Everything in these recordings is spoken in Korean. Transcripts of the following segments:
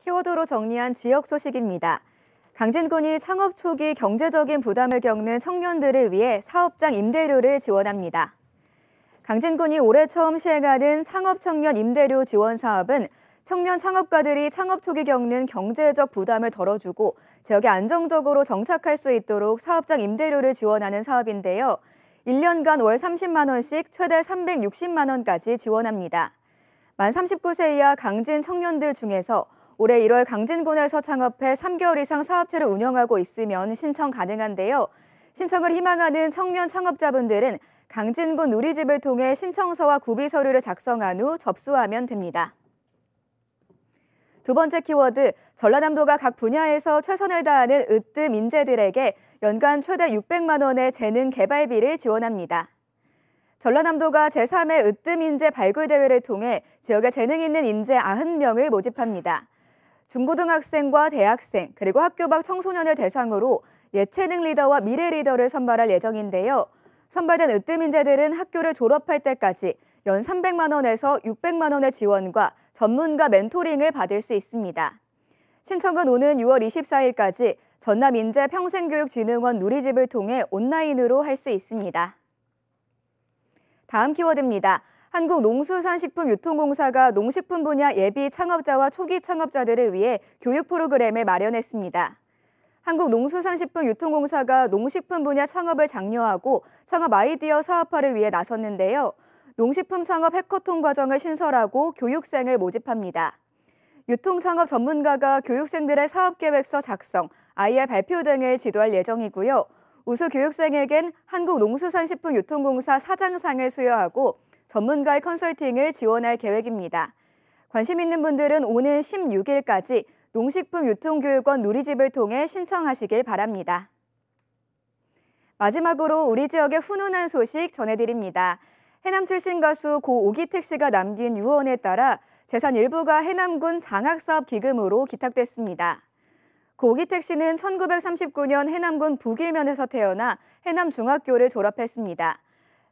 키워드로 정리한 지역 소식입니다. 강진군이 창업 초기 경제적인 부담을 겪는 청년들을 위해 사업장 임대료를 지원합니다. 강진군이 올해 처음 시행하는 창업 청년 임대료 지원 사업은 청년 창업가들이 창업 초기 겪는 경제적 부담을 덜어주고 지역에 안정적으로 정착할 수 있도록 사업장 임대료를 지원하는 사업인데요. 1년간 월 30만 원씩 최대 360만 원까지 지원합니다. 만 39세 이하 강진 청년들 중에서 올해 1월 강진군에서 창업해 3개월 이상 사업체를 운영하고 있으면 신청 가능한데요. 신청을 희망하는 청년 창업자분들은 강진군 누리집을 통해 신청서와 구비 서류를 작성한 후 접수하면 됩니다. 두 번째 키워드, 전라남도가 각 분야에서 최선을 다하는 으뜸 인재들에게 연간 최대 600만 원의 재능 개발비를 지원합니다. 전라남도가 제3의 으뜸 인재 발굴 대회를 통해 지역에 재능 있는 인재 90명을 모집합니다. 중고등학생과 대학생 그리고 학교 밖 청소년을 대상으로 예체능 리더와 미래 리더를 선발할 예정인데요. 선발된 으뜸인재들은 학교를 졸업할 때까지 연 300만 원에서 600만 원의 지원과 전문가 멘토링을 받을 수 있습니다. 신청은 오는 6월 24일까지 전남인재 평생교육진흥원 누리집을 통해 온라인으로 할 수 있습니다. 다음 키워드입니다. 한국농수산식품유통공사가 농식품 분야 예비 창업자와 초기 창업자들을 위해 교육 프로그램을 마련했습니다. 한국농수산식품유통공사가 농식품 분야 창업을 장려하고 창업 아이디어 사업화를 위해 나섰는데요. 농식품 창업 해커톤 과정을 신설하고 교육생을 모집합니다. 유통창업 전문가가 교육생들의 사업계획서 작성, IR 발표 등을 지도할 예정이고요. 우수 교육생에겐 한국농수산식품유통공사 사장상을 수여하고 전문가의 컨설팅을 지원할 계획입니다. 관심 있는 분들은 오는 16일까지 농식품유통교육원 누리집을 통해 신청하시길 바랍니다. 마지막으로 우리 지역의 훈훈한 소식 전해드립니다. 해남 출신 가수 고 오기택 씨가 남긴 유언에 따라 재산 일부가 해남군 장학사업 기금으로 기탁됐습니다. 고 오기택 씨는 1939년 해남군 북일면에서 태어나 해남중학교를 졸업했습니다.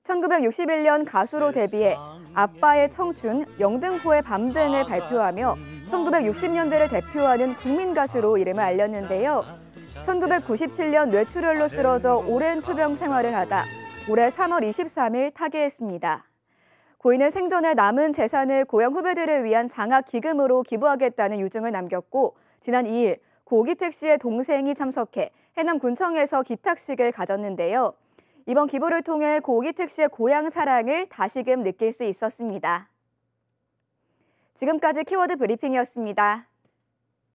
1961년 가수로 데뷔해 아빠의 청춘, 영등포의 밤 등을 발표하며 1960년대를 대표하는 국민 가수로 이름을 알렸는데요. 1997년 뇌출혈로 쓰러져 오랜 투병 생활을 하다 올해 3월 23일 타계했습니다. 고인은 생전에 남은 재산을 고향 후배들을 위한 장학 기금으로 기부하겠다는 유증을 남겼고 지난 2일 고기택 씨의 동생이 참석해 해남군청에서 기탁식을 가졌는데요. 이번 기부를 통해 고기특 씨의 고향 사랑을 다시금 느낄 수 있었습니다. 지금까지 키워드 브리핑이었습니다.